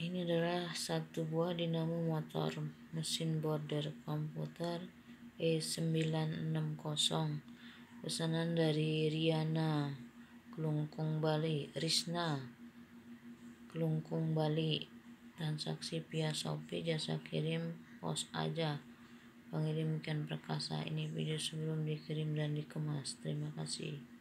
Ini adalah satu buah dinamo motor mesin border komputer E960 pesanan dari Riana Kelungkung Bali Risna Kelungkung Bali transaksi via Shopee jasa kirim pos aja pengirimkan perkasa ini video sebelum dikirim dan dikemas terima kasih